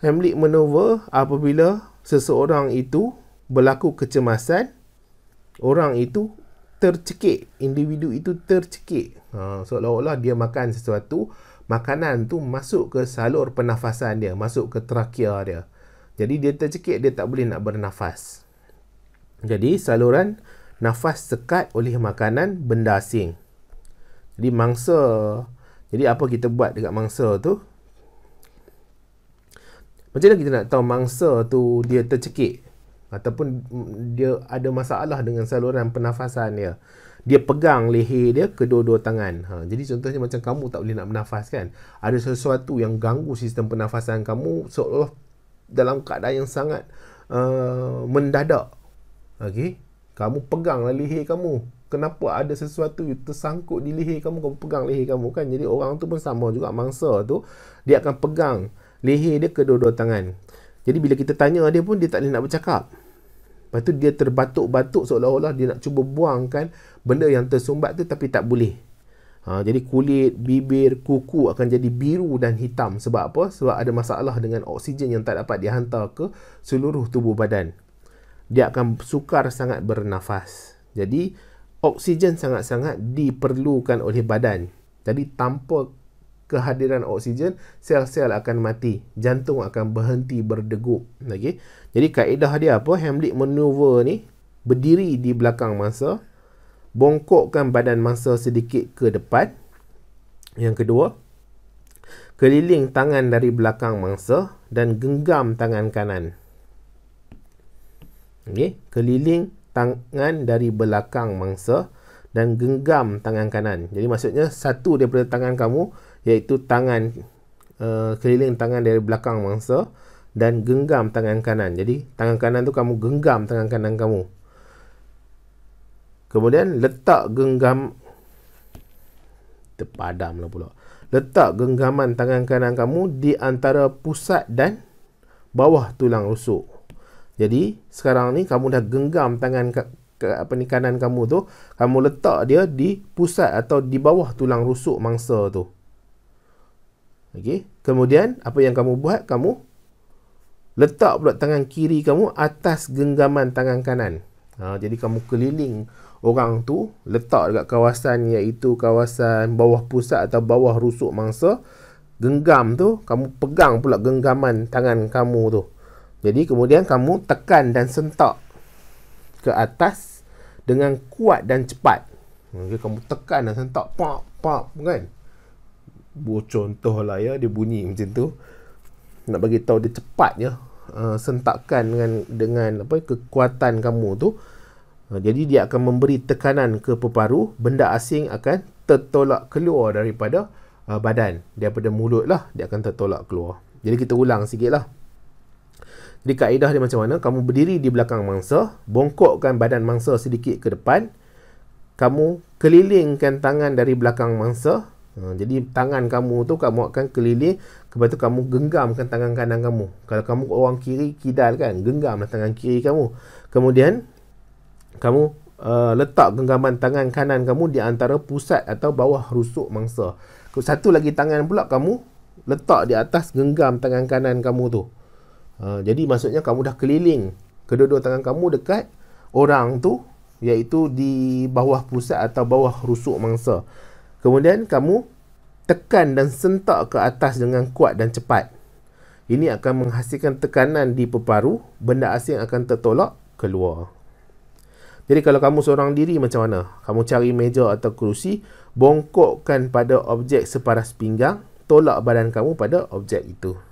Hamlet manoeuvre apabila seseorang itu berlaku kecemasan, orang itu tercekik, individu itu tercekik. Ha, seolah-olah dia makan sesuatu, makanan tu masuk ke salur pernafasan dia, masuk ke trakea dia. Jadi dia tercekik, dia tak boleh nak bernafas. Jadi saluran nafas sekat oleh makanan benda asing. Jadi mangsa, jadi apa kita buat dekat mangsa tu? Macam mana kita nak tahu mangsa tu dia tercekik ataupun dia ada masalah dengan saluran pernafasan dia. Dia pegang leher dia kedua-dua tangan. Ha, jadi contohnya macam kamu tak boleh nak bernafas kan. Ada sesuatu yang ganggu sistem pernafasan kamu seolah dalam keadaan yang sangat uh, mendadak. Okey. Kamu pegang leher kamu. Kenapa ada sesuatu tersangkut di leher kamu, kamu pegang leher kamu kan. Jadi orang tu pun sama juga mangsa tu. Dia akan pegang leher dia kedua-dua tangan. Jadi bila kita tanya dia pun dia tak nak bercakap. Lepas tu dia terbatuk-batuk seolah-olah dia nak cuba buangkan benda yang tersumbat tu tapi tak boleh. Ha, jadi kulit, bibir, kuku akan jadi biru dan hitam. Sebab apa? Sebab ada masalah dengan oksigen yang tak dapat dihantar ke seluruh tubuh badan. Dia akan sukar sangat bernafas. Jadi oksigen sangat-sangat diperlukan oleh badan. Jadi tanpa kehadiran oksigen, sel-sel akan mati. Jantung akan berhenti berdegup. Okay? Jadi kaedah dia apa? Hamlet maneuver ni berdiri di belakang mangsa, bongkokkan badan mangsa sedikit ke depan. Yang kedua, keliling tangan dari belakang mangsa dan genggam tangan kanan. Okay? Keliling tangan dari belakang mangsa dan genggam tangan kanan. Jadi maksudnya satu daripada tangan kamu iaitu tangan uh, keliling tangan dari belakang mangsa dan genggam tangan kanan. Jadi tangan kanan tu kamu genggam tangan kanan kamu. Kemudian letak genggam terpadamlah pula. Letak genggaman tangan kanan kamu di antara pusat dan bawah tulang rusuk. Jadi sekarang ni kamu dah genggam tangan ke, ke, apa ni kanan kamu tu, kamu letak dia di pusat atau di bawah tulang rusuk mangsa tu. Okey. Kemudian apa yang kamu buat? Kamu letak pula tangan kiri kamu atas genggaman tangan kanan. Ha, jadi kamu keliling orang tu letak dekat kawasan iaitu kawasan bawah pusat atau bawah rusuk mangsa genggam tu kamu pegang pula genggaman tangan kamu tu jadi kemudian kamu tekan dan sentak ke atas dengan kuat dan cepat jadi kamu tekan dan sentak pop pop kan buah contoh lah ya dia bunyi macam tu nak bagi tahu dia cepatnya uh, sentakan dengan dengan apa kekuatan kamu tu uh, jadi dia akan memberi tekanan ke peparu benda asing akan tertolak keluar daripada uh, badan daripada mulut lah dia akan tertolak keluar jadi kita ulang sikit lah jadi kaedah dia macam mana kamu berdiri di belakang mangsa bongkokkan badan mangsa sedikit ke depan kamu kelilingkan tangan dari belakang mangsa Ha, jadi tangan kamu tu kamu akan keliling Lepas tu kamu genggamkan tangan kanan kamu Kalau kamu orang kiri kidal kan Genggamlah tangan kiri kamu Kemudian Kamu uh, letak genggaman tangan kanan kamu Di antara pusat atau bawah rusuk mangsa Satu lagi tangan pula kamu Letak di atas genggam tangan kanan kamu tu uh, Jadi maksudnya kamu dah keliling Kedua-dua tangan kamu dekat orang tu Iaitu di bawah pusat atau bawah rusuk mangsa Kemudian kamu tekan dan sentak ke atas dengan kuat dan cepat. Ini akan menghasilkan tekanan di peparu, benda asing akan tertolak keluar. Jadi kalau kamu seorang diri macam mana? Kamu cari meja atau kerusi, bongkokkan pada objek separas pinggang, tolak badan kamu pada objek itu.